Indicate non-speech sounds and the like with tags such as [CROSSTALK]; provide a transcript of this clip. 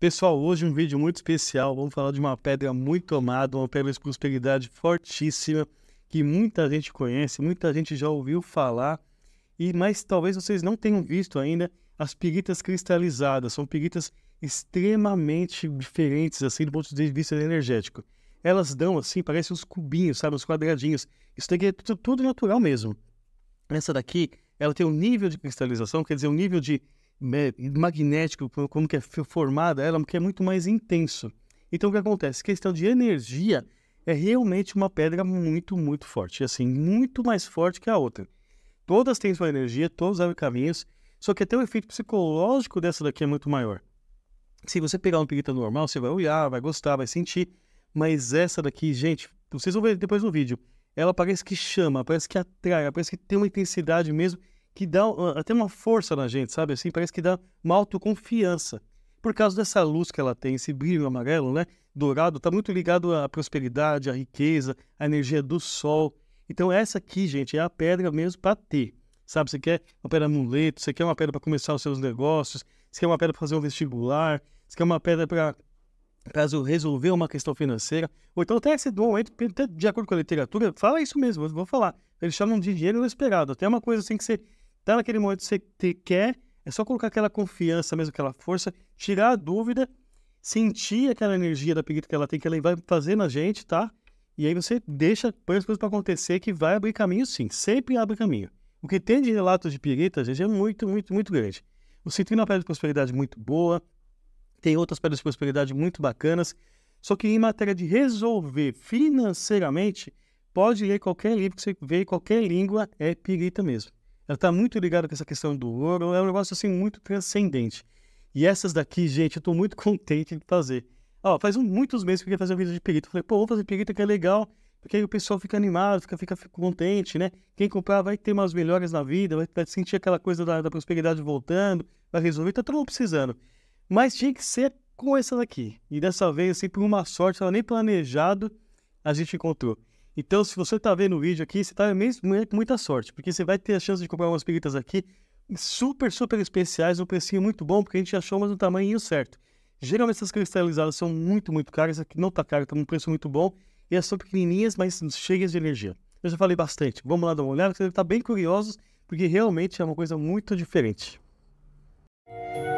Pessoal, hoje um vídeo muito especial. Vamos falar de uma pedra muito amada, uma pedra de prosperidade fortíssima, que muita gente conhece, muita gente já ouviu falar, e mas talvez vocês não tenham visto ainda as piritas cristalizadas. São piritas extremamente diferentes, assim, do ponto de vista energético. Elas dão, assim, parecem uns cubinhos, sabe, uns quadradinhos. Isso daqui é tudo natural mesmo. Essa daqui, ela tem um nível de cristalização, quer dizer, um nível de magnético, como que é formada, ela que é muito mais intenso. Então o que acontece? Questão de energia é realmente uma pedra muito, muito forte, assim, muito mais forte que a outra. Todas têm sua energia, todos abrem caminhos, só que até o efeito psicológico dessa daqui é muito maior. Se você pegar uma pirita normal, você vai olhar, vai gostar, vai sentir, mas essa daqui, gente, vocês vão ver depois no vídeo, ela parece que chama, parece que atrai, parece que tem uma intensidade mesmo que dá ah, até uma força na gente, sabe? Assim, parece que dá uma autoconfiança. Por causa dessa luz que ela tem, esse brilho amarelo, né? Dourado, está muito ligado à prosperidade, à riqueza, à energia do sol. Então, essa aqui, gente, é a pedra mesmo para ter. Sabe? Você quer uma pedra amuleto, você quer uma pedra para começar os seus negócios, você quer uma pedra para fazer um vestibular, você quer uma pedra para caso resolver uma questão financeira, ou então até esse dom, de acordo com a literatura, fala isso mesmo, eu vou falar. Eles chamam de dinheiro inesperado, até uma coisa assim que você Tá naquele momento que você te quer, é só colocar aquela confiança mesmo, aquela força, tirar a dúvida, sentir aquela energia da Pigita que ela tem, que ela vai fazer na gente, tá? E aí você deixa, põe as coisas para acontecer, que vai abrir caminho sim, sempre abre caminho. O que tem de relatos de pirita, gente, é muito, muito, muito grande. O Citrino é uma pedra de prosperidade muito boa, tem outras pedras de prosperidade muito bacanas, só que em matéria de resolver financeiramente, pode ler qualquer livro que você vê, qualquer língua é pirita mesmo. Ela está muito ligada com essa questão do ouro. É um negócio assim muito transcendente. E essas daqui, gente, eu estou muito [LAUGHS] contente de fazer. Ó, faz um, muitos meses que eu queria fazer um vídeo de perito. Eu falei, pô, vou fazer perito que é legal. Porque aí o pessoal fica animado, fica, fica, fica contente, né? Quem comprar vai ter umas melhores na vida, vai, vai sentir aquela coisa da, da, prosperidade voltando, vai resolver, tá todo mundo precisando. Mas tinha que ser com essa daqui. E dessa vez, assim, por uma sorte, ela nem planejado, a gente encontrou. Então, se você está vendo o vídeo aqui, você está mesmo é com muita sorte, porque você vai ter a chance de comprar umas peguitas aqui super, super especiais, um precinho muito bom, porque a gente achou, mas no tamanho certo. Geralmente essas cristalizadas são muito, muito caras, aqui não está caro, está num preço muito bom, e elas são pequenininhas, mas cheias de energia. Eu já falei bastante, vamos lá dar uma olhada, vocês devem estar tá bem curiosos, porque realmente é uma coisa muito diferente. Música